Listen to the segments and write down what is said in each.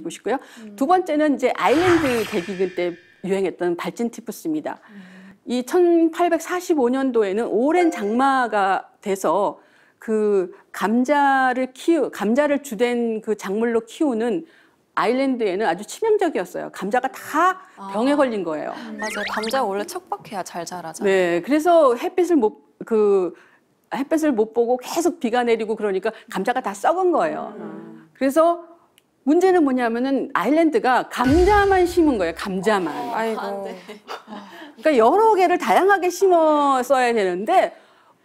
보고 고요 음. 두 번째는 이제 아일랜드 대기근 때 유행했던 발진 티푸스입니다. 음. 이 1845년도에는 오랜 장마가 돼서 그 감자를 키우 감자를 주된 그 작물로 키우는 아일랜드에는 아주 치명적이었어요. 감자가 다 아. 병에 아. 걸린 거예요. 음. 맞아요. 감자 원래 척박해야 잘 자라잖아요. 네, 그래서 햇빛을 못 그 햇볕을 못 보고 계속 비가 내리고 그러니까 감자가 다 썩은 거예요. 음. 그래서 문제는 뭐냐면은 아일랜드가 감자만 심은 거예요. 감자만. 아이고. 네. 아, 네. 그러니까 여러 개를 다양하게 심었어야 되는데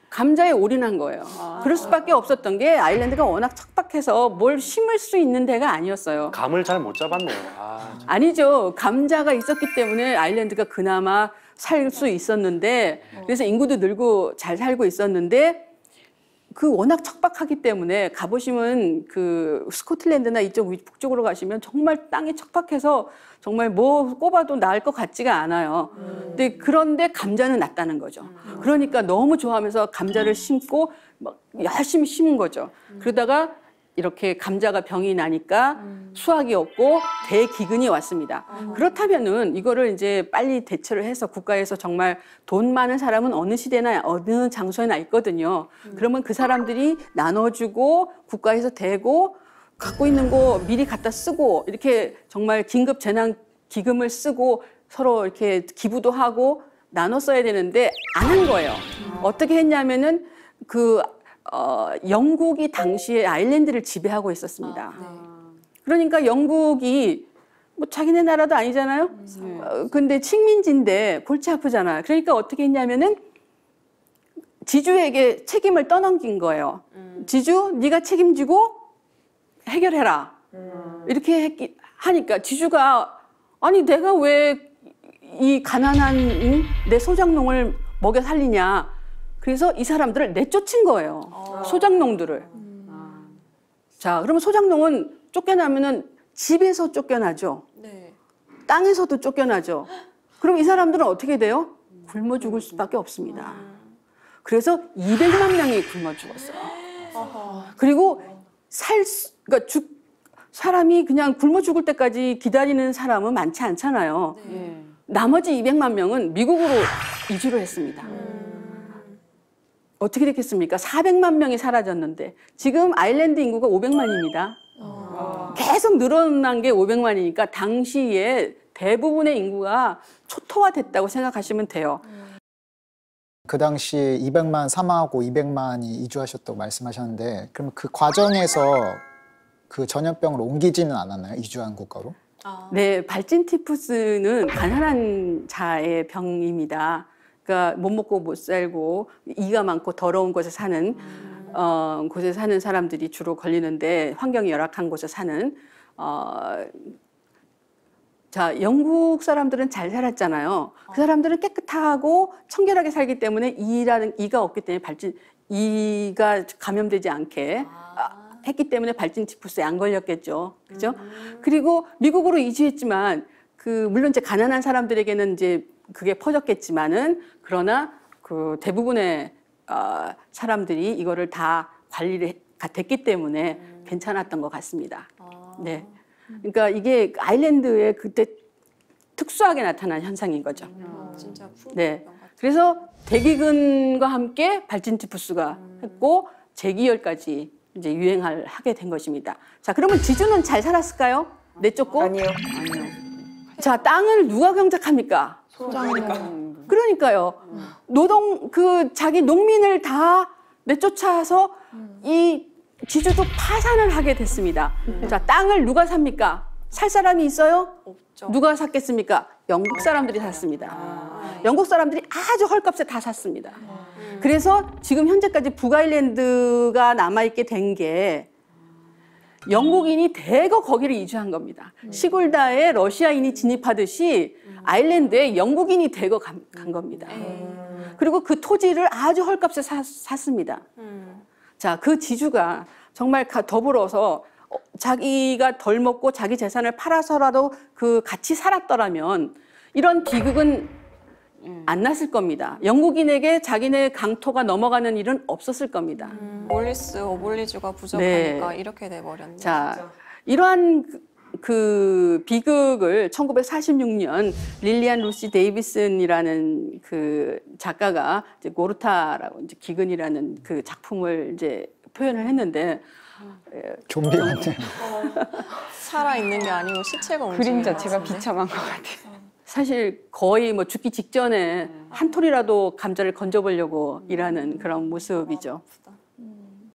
감자에 올인한 거예요. 아. 그럴 수밖에 없었던 게 아일랜드가 워낙 척박해서 뭘 심을 수 있는 데가 아니었어요. 감을 잘 못 잡았네요. 아, 아니죠. 감자가 있었기 때문에 아일랜드가 그나마 살 수 있었는데 어. 그래서 인구도 늘고 잘 살고 있었는데 그 워낙 척박하기 때문에 가보시면 그 스코틀랜드나 이쪽 북쪽으로 가시면 정말 땅이 척박해서 정말 뭐 꼽아도 나을 것 같지가 않아요. 음. 근데 그런데 감자는 낫다는 거죠. 음. 그러니까 너무 좋아하면서 감자를 심고 막 열심히 심은 거죠. 음. 그러다가 이렇게 감자가 병이 나니까 음. 수확이 없고 대기근이 왔습니다. 음. 그렇다면은 이거를 이제 빨리 대처를 해서 국가에서 정말 돈 많은 사람은 어느 시대나 어느 장소에나 있거든요. 음. 그러면 그 사람들이 나눠주고 국가에서 대고 갖고 있는 거 미리 갖다 쓰고 이렇게 정말 긴급 재난 기금을 쓰고 서로 이렇게 기부도 하고 나눠 써야 되는데 안 한 거예요. 음. 어떻게 했냐면은 그 어, 영국이 당시에 아일랜드를 지배하고 있었습니다. 아, 네. 그러니까 영국이 뭐 자기네 나라도 아니잖아요. 음, 네. 어, 근데 식민지인데 골치 아프잖아. 요 그러니까 어떻게 했냐면은 지주에게 책임을 떠넘긴 거예요. 음. 지주, 네가 책임지고 해결해라. 음. 이렇게 했기, 하니까 지주가 아니 내가 왜 이 가난한 응? 내 소작농을 먹여 살리냐 그래서 이 사람들을 내쫓은 거예요. 어. 소작농들을 음. 자, 그러면 소작농은 쫓겨나면은 집에서 쫓겨나죠. 네. 땅에서도 쫓겨나죠. 그럼 이 사람들은 어떻게 돼요? 굶어 죽을 수밖에 없습니다. 그래서 200만 명이 굶어 죽었어요. 그리고 살, 그러니까 죽, 사람이 그냥 굶어 죽을 때까지 기다리는 사람은 많지 않잖아요. 네. 나머지 200만 명은 미국으로 이주를 했습니다. 어떻게 됐겠습니까? 400만 명이 사라졌는데 지금 아일랜드 인구가 500만입니다. 아. 계속 늘어난 게 500만이니까 당시에 대부분의 인구가 초토화됐다고 생각하시면 돼요. 그 당시 200만 사망하고 200만이 이주하셨다고 말씀하셨는데 그럼 그 과정에서 그전염병으로 옮기지는 않았나요? 이주한 국가로? 아. 네, 발진 티푸스는 가난한 자의 병입니다. 그러니까 못 먹고 못 살고 이가 많고 더러운 곳에 사는 음. 어, 곳에 사는 사람들이 주로 걸리는데 환경이 열악한 곳에 사는 어, 자 영국 사람들은 잘 살았잖아요. 그 어. 사람들은 깨끗하고 청결하게 살기 때문에 이라는 이가 없기 때문에 발진 이가 감염되지 않게 아, 아. 했기 때문에 발진 티푸스에 안 걸렸겠죠. 그죠? 음. 그리고 미국으로 이주했지만 그 물론 이제 가난한 사람들에게는 이제 그게 퍼졌겠지만은 그러나 그 대부분의 어, 사람들이 이거를 다 관리를 됐기 때문에 음. 괜찮았던 것 같습니다. 아. 네. 그러니까 이게 아일랜드에 그때 특수하게 나타난 현상인 거죠. 음, 아, 진짜 네. 그래서 대기근과 함께 발진티푸스가 음. 했고 재기열까지 이제 유행을 하게 된 것입니다. 자, 그러면 지주는 잘 살았을까요? 내쫓고? 아니요. 아니요. 자, 땅을 누가 경작합니까? 소장니까 그러니까. 그러니까요. 음. 노동 그 자기 농민을 다 내쫓아서 음. 이 지주도 파산을 하게 됐습니다. 음. 자 땅을 누가 삽니까? 살 사람이 있어요? 없죠. 누가 샀겠습니까? 영국 사람들이 샀습니다. 아, 예. 영국 사람들이 아주 헐값에 다 샀습니다. 아, 그래서 지금 현재까지 북아일랜드가 남아있게 된게 영국인이 대거 거기를 이주한 겁니다. 음. 시골다에 러시아인이 진입하듯이 음. 아일랜드에 영국인이 대거 간, 간 겁니다. 음. 그리고 그 토지를 아주 헐값에 사, 샀습니다. 자, 그 지주가 정말 더불어서 어, 자기가 덜 먹고 자기 재산을 팔아서라도 그 같이 살았더라면 이런 비극은 음. 안 났을 겁니다. 영국인에게 자기네 강토가 넘어가는 일은 없었을 겁니다. 음. 올리스 오블리주가 부족하니까 네. 이렇게 돼버렸네요. 자, 이러한 그, 그 비극을 1946년 릴리안 루시 데이비슨이라는 그 작가가 이제 고르타라고 이제 기근이라는 그 작품을 이제 표현을 했는데 좀비 같은 어, 살아 있는 게 아니고 시체가 움직이는 그림 자체가 비참한 것 같아요. 사실 거의 뭐 죽기 직전에 네. 한 톨이라도 감자를 건져보려고 음. 일하는 그런 모습이죠.